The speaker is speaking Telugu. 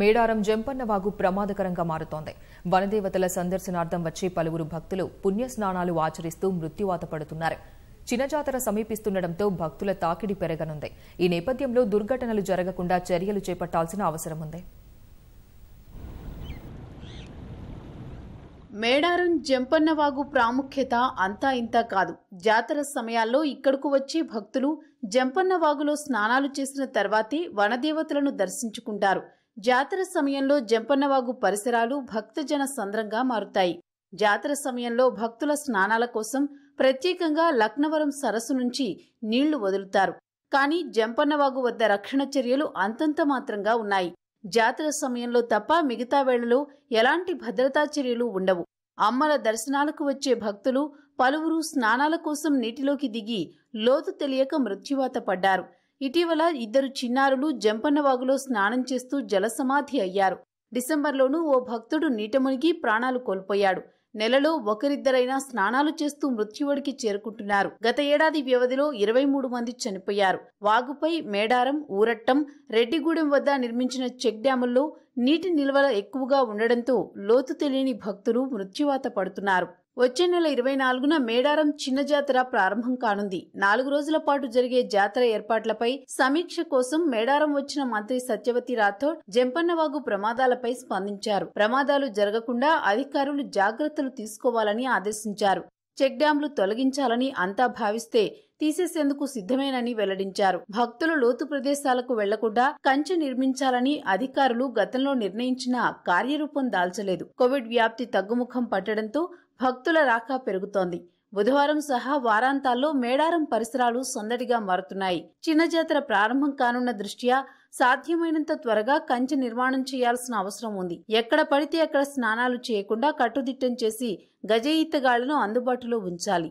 మేడారం జంపన్నవాగు ప్రమాదకరంగా మారుతోంది వనదేవతల సందర్శనార్థం వచ్చే పలువురు భక్తులు పుణ్యస్నానాలు ఆచరిస్తూ మృత్యువాత పడుతున్నారు చిన్నజాతర సమీపిస్తుండటంతో భక్తుల తాకిడి పెరగనుంది ఈ నేపథ్యంలో దుర్ఘటనలు జరగకుండా చర్యలు చేపట్టాల్సిన అవసరం ఉంది మేడారం జంపన్నవాగు ప్రాముఖ్యత అంతా ఇంత కాదు జాతర సమయాల్లో ఇక్కడకు వచ్చే భక్తులు జంపన్నవాగులో స్నానాలు చేసిన తర్వాతే వనదేవతలను దర్శించుకుంటారు జాతర సమయంలో జంపన్నవాగు పరిసరాలు భక్తజన సంద్రంగా మారుతాయి జాతర సమయంలో భక్తుల స్నానాల కోసం ప్రత్యేకంగా లక్నవరం సరస్సు నుంచి నీళ్లు వదులుతారు కానీ జంపన్నవాగు వద్ద రక్షణ చర్యలు అంతంత మాత్రంగా ఉన్నాయి జాతర సమయంలో తప్ప మిగతా వేళలో ఎలాంటి భద్రతా చర్యలు ఉండవు అమ్మల దర్శనాలకు వచ్చే భక్తులు పలువురు స్నానాల కోసం నీటిలోకి దిగి లోతు తెలియక మృత్యువాత పడ్డారు ఇటీవల ఇద్దరు చిన్నారులు జంపన్నవాగులో స్నానం చేస్తూ జలసమాధి అయ్యారు డిసెంబర్లోనూ ఓ భక్తుడు నీటమునిగి ప్రాణాలు కోల్పోయాడు నెలలో ఒకరిద్దరైనా స్నానాలు చేస్తూ మృత్యువుడికి చేరుకుంటున్నారు గత ఏడాది వ్యవధిలో ఇరవై మూడు మంది చనిపోయారు వాగుపై మేడారం ఊరట్టం రెడ్డిగూడెం వద్ద నిర్మించిన చెక్ డ్యాముల్లో నీటి నిల్వల ఎక్కువగా ఉండడంతో లోతు తెలియని భక్తులు మృత్యువాత పడుతున్నారు వచ్చే నెల ఇరవై నాలుగున మేడారం చిన్న జాతర ప్రారంభం కానుంది నాలుగు రోజుల పాటు జరిగే జాతర ఏర్పాట్లపై సమీక్ష కోసం మేడారం వచ్చిన మంత్రి సత్యవతి రాథోడ్ జంపన్నవాగు ప్రమాదాలపై స్పందించారు ప్రమాదాలు జరగకుండా అధికారులు జాగ్రత్తలు తీసుకోవాలని ఆదేశించారు చెక్ డ్యాంలు తొలగించాలని అంతా భావిస్తే తీసేసేందుకు సిద్ధమేనని వెల్లడించారు భక్తులు లోతు ప్రదేశాలకు వెళ్లకుండా కంచె నిర్మించాలని అధికారులు గతంలో నిర్ణయించిన కార్యరూపం దాల్చలేదు కోవిడ్ వ్యాప్తి తగ్గుముఖం పట్టడంతో భక్తుల రాక పెరుగుతోంది బుధవారం సహా వారాంతాల్లో మేడారం పరిసరాలు సందడిగా మారుతున్నాయి చిన్న జాతర ప్రారంభం కానున్న దృష్ట్యా సాధ్యమైనంత త్వరగా కంచె నిర్మాణం చేయాల్సిన అవసరం ఉంది ఎక్కడ పడితే అక్కడ స్నానాలు చేయకుండా కట్టుదిట్టం చేసి గజయీతగాళ్లను అందుబాటులో ఉంచాలి